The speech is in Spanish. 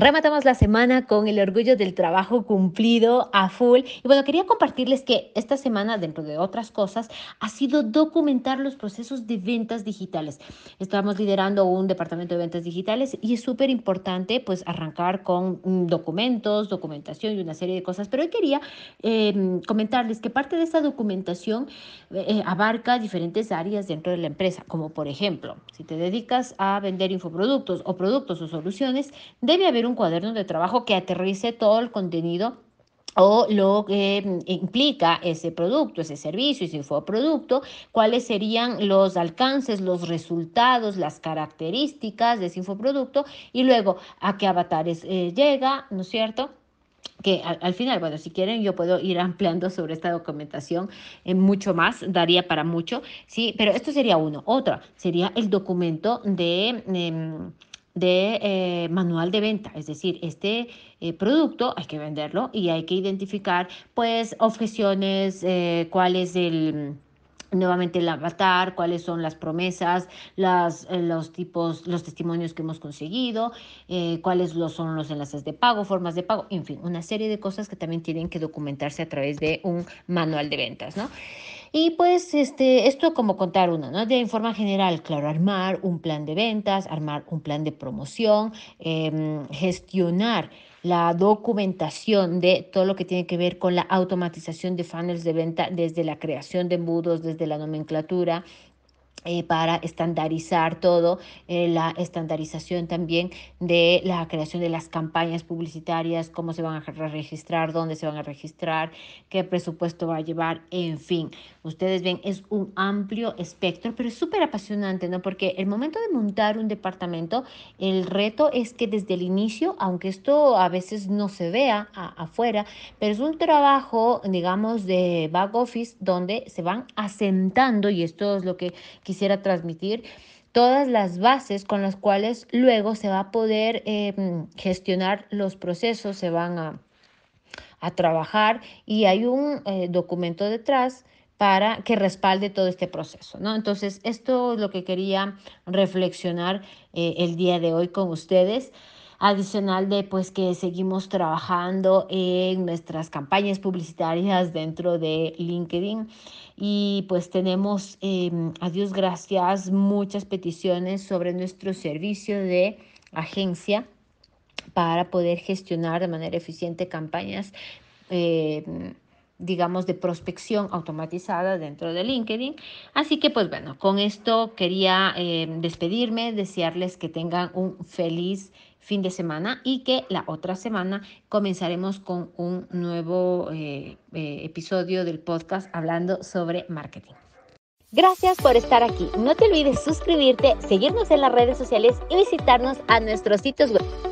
Rematamos la semana con el orgullo del trabajo cumplido a full. Y bueno, quería compartirles que esta semana, dentro de otras cosas, ha sido documentar los procesos de ventas digitales. Estamos liderando un departamento de ventas digitales y es súper importante pues arrancar con mm, documentos, documentación y una serie de cosas. Pero hoy quería em, comentarles que parte de esta documentación eh, eh, abarca diferentes áreas dentro de la empresa, como por ejemplo, si te dedicas a vender infoproductos o productos o soluciones, debe haber un un cuaderno de trabajo que aterrice todo el contenido o lo que eh, implica ese producto, ese servicio, ese infoproducto, cuáles serían los alcances, los resultados, las características de ese infoproducto y luego a qué avatares eh, llega, ¿no es cierto? que al, final, bueno, si quieren yo puedo ir ampliando sobre esta documentación en eh, mucho más, daría para mucho, sí, pero esto sería uno. Otra sería el documento de... Em, de eh, manual de venta, es decir, este eh, producto hay que venderlo y hay que identificar pues objeciones, eh, cuál es el nuevamente el avatar, cuáles son las promesas, las, los tipos, los testimonios que hemos conseguido, cuáles son los enlaces de pago, formas de pago, en fin, una serie de cosas que también tienen que documentarse a través de un manual de ventas, ¿no? Y pues este, esto como contar uno, ¿no? en forma general, claro, armar un plan de ventas, armar un plan de promoción, em, gestionar la documentación de todo lo que tiene que ver con la automatización de funnels de venta desde la creación de embudos, desde la nomenclatura, eh, para estandarizar todo, eh, la estandarización también de la creación de las campañas publicitarias, cómo se van a registrar, dónde se van a registrar, qué presupuesto va a llevar, en fin. Ustedes ven, es un amplio espectro, pero es súper apasionante, ¿no? Porque el momento de montar un departamento, el reto es que desde el inicio, aunque esto a veces no se vea afuera, pero es un trabajo, digamos, de back office donde se van asentando, y esto es lo que quisiera transmitir, todas las bases con las cuales luego se va a poder em, gestionar los procesos, se van a, trabajar y hay un eh, documento detrás para que respalde todo este proceso, ¿no? Entonces, esto es lo que quería reflexionar eh, el día de hoy con ustedes adicional de pues que seguimos trabajando en nuestras campañas publicitarias dentro de LinkedIn y pues tenemos, eh, a Dios gracias, muchas peticiones sobre nuestro servicio de agencia para poder gestionar de manera eficiente campañas. Em, digamos, de prospección automatizada dentro de LinkedIn. Así que, pues bueno, con esto quería em, despedirme, desearles que tengan un feliz fin de semana y que la otra semana comenzaremos con un nuevo eh, eh, episodio del podcast hablando sobre marketing. Gracias por estar aquí. No te olvides suscribirte, seguirnos en las redes sociales y visitarnos a nuestros sitios web.